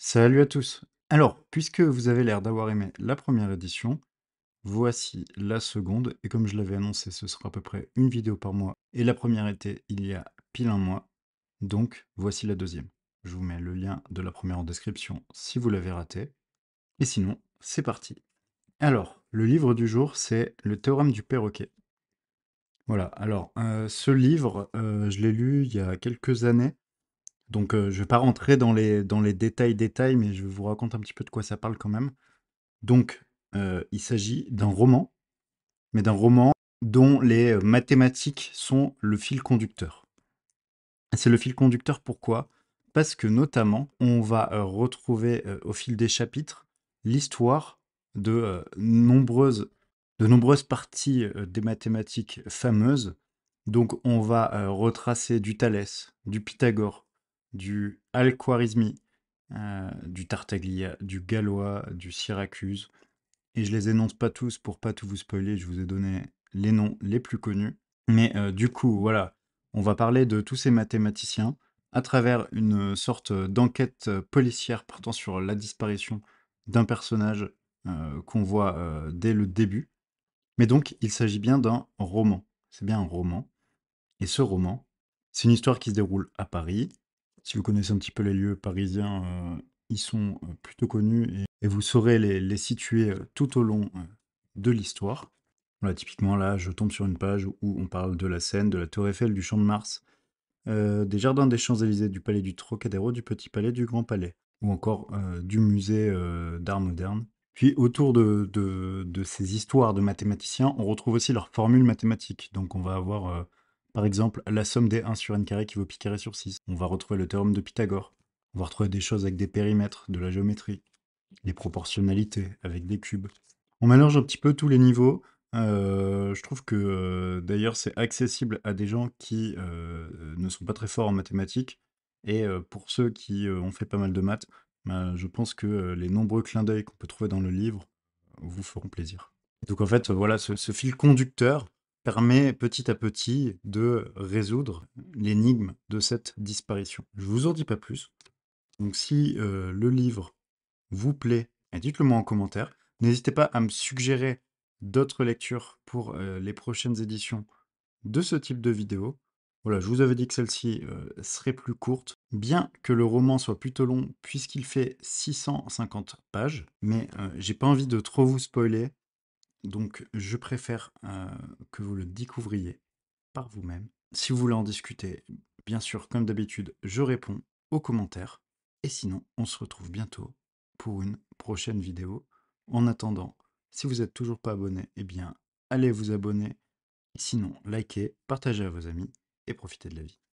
Salut à tous. Alors, puisque vous avez l'air d'avoir aimé la première édition, voici la seconde. Et comme je l'avais annoncé, ce sera à peu près une vidéo par mois. Et la première était il y a pile un mois. Donc, voici la deuxième. Je vous mets le lien de la première en description si vous l'avez raté. Et sinon, c'est parti. Alors, le livre du jour, c'est Le théorème du perroquet. Voilà, alors, euh, ce livre, euh, je l'ai lu il y a quelques années. Donc euh, je ne vais pas rentrer dans les, dans les détails, détails, mais je vous raconte un petit peu de quoi ça parle quand même. Donc euh, il s'agit d'un roman, mais d'un roman dont les euh, mathématiques sont le fil conducteur. C'est le fil conducteur pourquoi Parce que notamment, on va retrouver au fil des chapitres l'histoire de, nombreuses, de nombreuses parties des mathématiques fameuses. Donc on va retracer du Thalès, du Pythagore, du al euh, du Tartaglia, du Galois, du Syracuse. Et je les énonce pas tous pour pas tout vous spoiler, je vous ai donné les noms les plus connus. Mais euh, du coup, voilà, on va parler de tous ces mathématiciens à travers une sorte d'enquête euh, policière portant sur la disparition d'un personnage qu'on voit dès le début. Mais donc, il s'agit bien d'un roman. C'est bien un roman. Et ce roman, c'est une histoire qui se déroule à Paris, si vous connaissez un petit peu les lieux parisiens, euh, ils sont euh, plutôt connus et, vous saurez les, situer euh, tout au long de l'histoire. typiquement là, je tombe sur une page où on parle de la Seine, de la Tour Eiffel, du Champ de Mars, des jardins des Champs-Élysées, du palais du Trocadéro, du Petit Palais, du Grand Palais, ou encore du musée d'art moderne. Puis autour de, de, de, ces histoires de mathématiciens, on retrouve aussi leurs formules mathématiques. Donc on va avoir par exemple, la somme des 1 sur n carré qui vaut pi carré sur 6. On va retrouver le théorème de Pythagore. On va retrouver des choses avec des périmètres, de la géométrie, des proportionnalités avec des cubes. On mélange un petit peu tous les niveaux. Euh, je trouve que euh, d'ailleurs c'est accessible à des gens qui euh, ne sont pas très forts en mathématiques. Et pour ceux qui ont fait pas mal de maths, ben, je pense que les nombreux clins d'œil qu'on peut trouver dans le livre vous feront plaisir. Donc en fait, voilà, ce fil conducteur, permet petit à petit de résoudre l'énigme de cette disparition. Je vous en dis pas plus. Donc si euh, le livre vous plaît, dites-le moi en commentaire. N'hésitez pas à me suggérer d'autres lectures pour euh, les prochaines éditions de ce type de vidéo. Voilà, je vous avais dit que celle-ci euh, serait plus courte, bien que le roman soit plutôt long puisqu'il fait 650 pages, mais j'ai pas envie de trop vous spoiler. Donc je préfère que vous le découvriez par vous-même. Si vous voulez en discuter, bien sûr, comme d'habitude, je réponds aux commentaires. Et sinon, on se retrouve bientôt pour une prochaine vidéo. En attendant, si vous n'êtes toujours pas abonné, eh bien, allez vous abonner. Sinon, likez, partagez à vos amis et profitez de la vie.